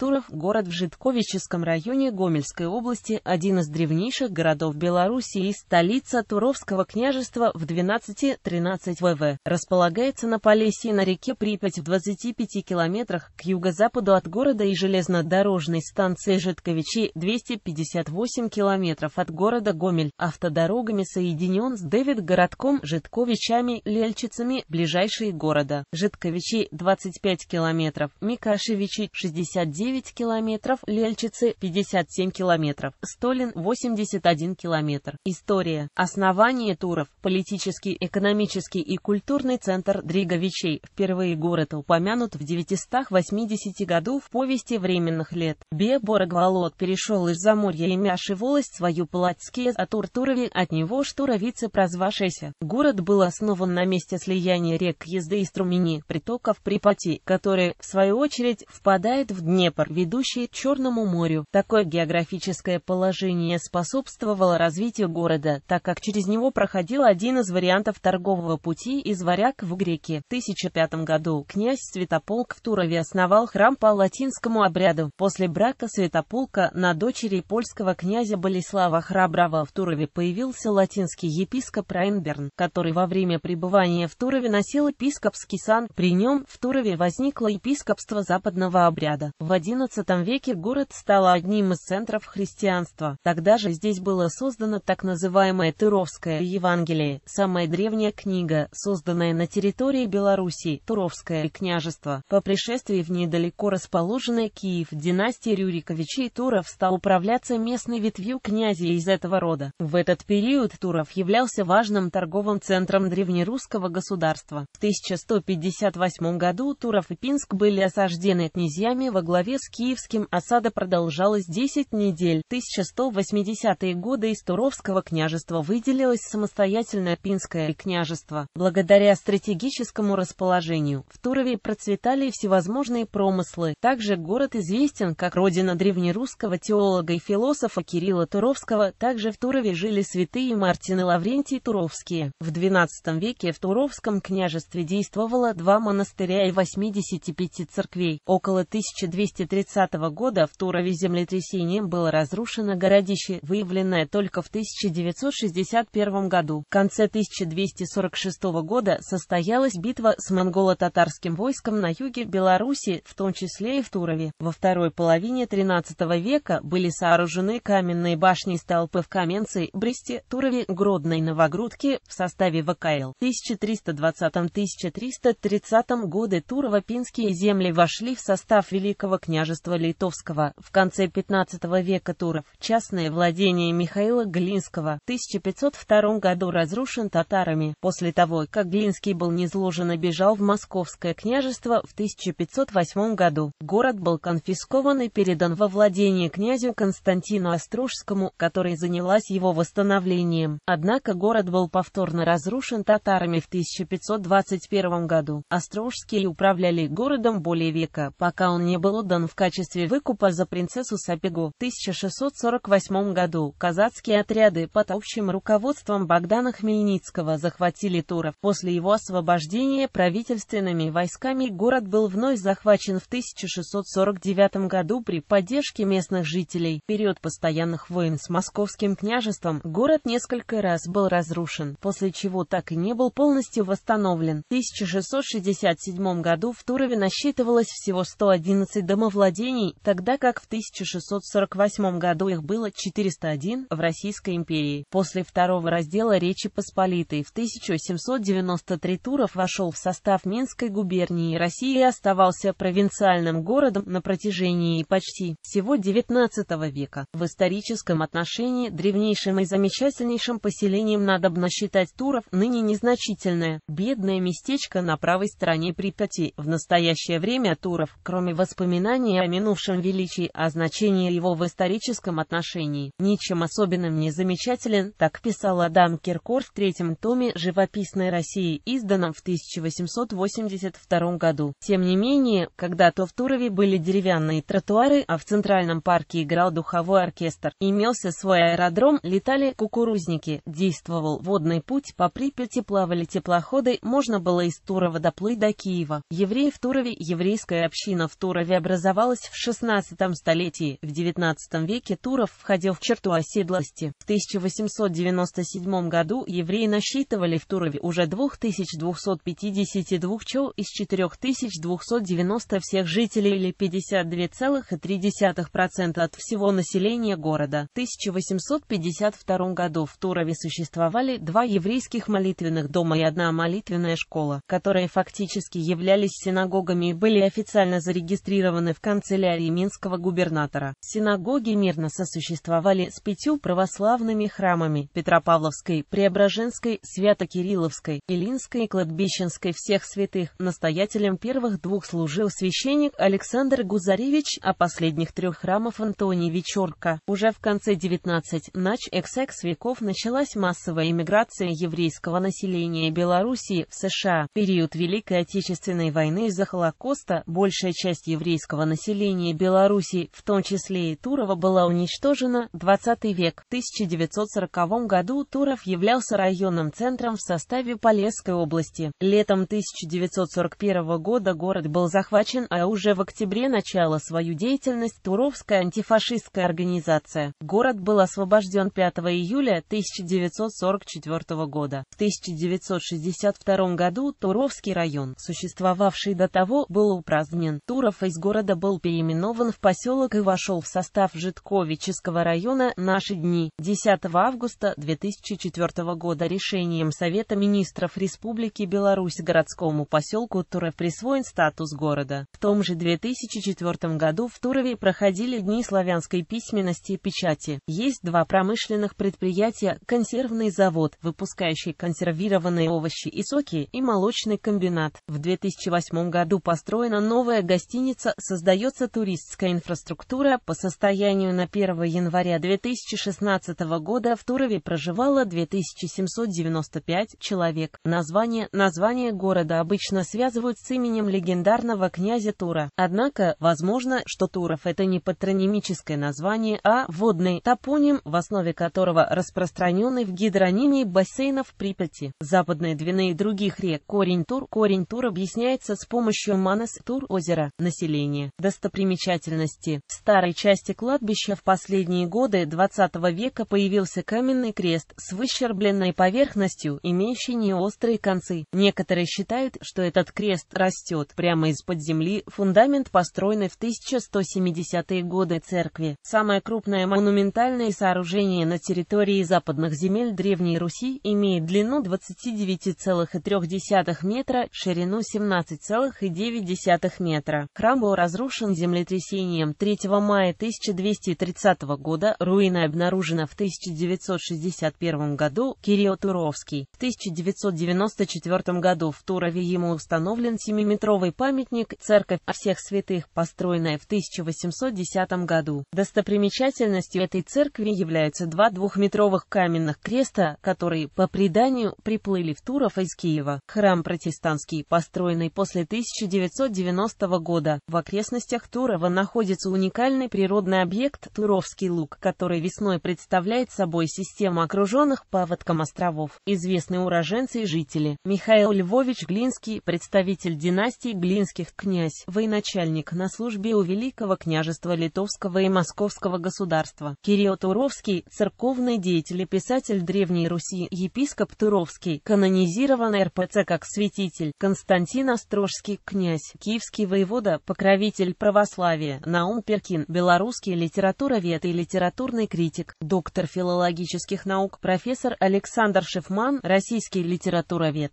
Туров – город в Житковическом районе Гомельской области, один из древнейших городов Беларуси и столица Туровского княжества в 12-13 ВВ. Располагается на Полесье на реке Припять в 25 километрах к юго-западу от города и железнодорожной станции Житковичи 258 километров от города Гомель. Автодорогами соединен с Дэвид-городком Житковичами, Лельчицами, ближайшие города. Житковичи 25 километров, Микашевичи 69 9 километров, Лельчицы 57 километров, Столин 81 километр. История. Основание туров. Политический, экономический и культурный центр Дриговичей. Впервые город упомянут в 980 году в повести временных лет. Бе Борогволод перешел из Заморья и Мяши волость свою платские от Уртурови, от него Штуровицы прозвавшийся. Город был основан на месте слияния рек Езды и Струмени, притоков Припати, которые, в свою очередь, впадают в Днепр. Кипр, ведущий к Черному морю. Такое географическое положение способствовало развитию города, так как через него проходил один из вариантов торгового пути из варяг в греки. В 1005 году князь Святополк в Турове основал храм по латинскому обряду. После брака Святополка на дочери польского князя Болеслава Храброго в Турове появился латинский епископ Райнберн, который во время пребывания в Турове носил епископский сан. При нем в Турове возникло епископство западного обряда. В XI веке город стал одним из центров христианства. Тогда же здесь было создано так называемое Туровское Евангелие, самая древняя книга, созданная на территории Белоруссии, Туровское княжество. По пришествии в недалеко расположенный Киев династия Рюриковичей Туров стал управляться местной ветвью князей из этого рода. В этот период Туров являлся важным торговым центром древнерусского государства. В 1158 году Туров и Пинск были осаждены князьями во главе с киевским осада продолжалась 10 недель. В 1180-е годы из Туровского княжества выделилось самостоятельное Пинское княжество. Благодаря стратегическому расположению в Турове процветали всевозможные промыслы. Также город известен как родина древнерусского теолога и философа Кирилла Туровского. Также в Турове жили святые Мартин и Лаврентий Туровские. В 12 веке в Туровском княжестве действовало два монастыря и 85 церквей. Около 1200 230 года в Турове землетрясением было разрушено городище, выявленное только в 1961 году. В конце 1246 года состоялась битва с монголо-татарским войском на юге Беларуси, в том числе и в Турове. Во второй половине 13 века были сооружены каменные башни и толпы в Каменце, Бресте, Турове, Гродной, Новогрудке в составе ВКЛ. В 1320-1330 годы Турово-Пинские земли вошли в состав Великого княжества княжества Литовского, в конце XV века Туров, частное владение Михаила Глинского, в 1502 году разрушен татарами, после того, как Глинский был низложен и бежал в Московское княжество в 1508 году. Город был конфискован и передан во владение князю Константину Острожскому, который занялась его восстановлением. Однако город был повторно разрушен татарами в 1521 году. Острожские управляли городом более века, пока он не был отдан Хан в качестве выкупа за принцессу Сапегу. В 1648 году казацкие отряды под общим руководством Богдана Хмельницкого захватили Туров. После его освобождения правительственными войсками город был вновь захвачен в 1649 году при поддержке местных жителей. В период постоянных войн с московским княжеством город несколько раз был разрушен, после чего так и не был полностью восстановлен. В 1667 году в Турове насчитывалось всего 111 домов владений, тогда как в 1648 году их было 401 в Российской империи. После второго раздела Речи Посполитой в 1793 Туров вошел в состав Минской губернии России и оставался провинциальным городом на протяжении почти всего XIX века. В историческом отношении древнейшим и замечательнейшим поселением надо бы насчитать Туров ныне незначительное, бедное местечко на правой стороне Припяти. В настоящее время Туров, кроме воспоминаний, упоминание о минувшем величии, о а значении его в историческом отношении, ничем особенным не замечателен, так писал Адам Киркор в третьем томе «Живописной России», изданном в 1882 году. Тем не менее, когда-то в Турове были деревянные тротуары, а в Центральном парке играл духовой оркестр, имелся свой аэродром, летали кукурузники, действовал водный путь, по Припяти плавали теплоходы, можно было из Турова доплыть до Киева. Евреи в Турове, еврейская община в Турове образовалась образовалась в XVI столетии, в XIX веке Туров входил в черту оседлости. В 1897 году евреи насчитывали в Турове уже 2252 чел из 4290 всех жителей или 52,3% от всего населения города. В 1852 году в Турове существовали два еврейских молитвенных дома и одна молитвенная школа, которые фактически являлись синагогами и были официально зарегистрированы в канцелярии минского губернатора. Синагоги мирно сосуществовали с пятью православными храмами – Петропавловской, Преображенской, Свято-Кирилловской, Илинской и Кладбищенской всех святых. Настоятелем первых двух служил священник Александр Гузаревич, а последних трех храмов Антоний Вечерка. Уже в конце 19 нач эксекс веков началась массовая иммиграция еврейского населения Белоруссии в США. период Великой Отечественной войны из-за Холокоста большая часть еврейского населения Беларуси, в том числе и Турова, была уничтожена. 20 век. В 1940 году Туров являлся районным центром в составе Полесской области. Летом 1941 года город был захвачен, а уже в октябре начала свою деятельность Туровская антифашистская организация. Город был освобожден 5 июля 1944 года. В 1962 году Туровский район, существовавший до того, был упразднен. Туров из города был переименован в поселок и вошел в состав Житковического района «Наши дни» 10 августа 2004 года решением Совета министров Республики Беларусь городскому поселку Туров присвоен статус города. В том же 2004 году в Турове проходили Дни славянской письменности и печати. Есть два промышленных предприятия – консервный завод, выпускающий консервированные овощи и соки, и молочный комбинат. В 2008 году построена новая гостиница со создается туристская инфраструктура. По состоянию на 1 января 2016 года в Турове проживало 2795 человек. Название, название города обычно связывают с именем легендарного князя Тура. Однако, возможно, что Туров это не патронимическое название, а водный топоним, в основе которого распространенный в гидронимии бассейнов Припяти, Западной Двины и других рек. Корень Тур, корень Тур объясняется с помощью Манас Тур озера, население достопримечательности. В старой части кладбища в последние годы XX века появился каменный крест с выщербленной поверхностью, имеющий неострые концы. Некоторые считают, что этот крест растет прямо из-под земли, фундамент построенный в 1170-е годы церкви. Самое крупное монументальное сооружение на территории западных земель Древней Руси имеет длину 29,3 метра, ширину 17,9 метра. Храм был разрушен разрушен землетрясением 3 мая 1230 года, руины обнаружена в 1961 году, Кирилл Туровский. В 1994 году в Турове ему установлен 7-метровый памятник «Церковь всех святых», построенная в 1810 году. Достопримечательностью этой церкви являются два двухметровых каменных креста, которые, по преданию, приплыли в Туров из Киева. Храм протестантский, построенный после 1990 года, в окрестностях окрестностях Турова находится уникальный природный объект Туровский луг, который весной представляет собой систему окруженных паводком островов. Известные уроженцы и жители. Михаил Львович Глинский, представитель династии Глинских, князь, военачальник на службе у Великого княжества Литовского и Московского государства. Кирилл Туровский, церковный деятель и писатель Древней Руси, епископ Туровский, канонизированный РПЦ как святитель, Константин Острожский, князь, киевский воевода, покровитель Деятель православия Наум Перкин, белорусский литературовед и литературный критик, доктор филологических наук, профессор Александр Шифман, российский литературовед.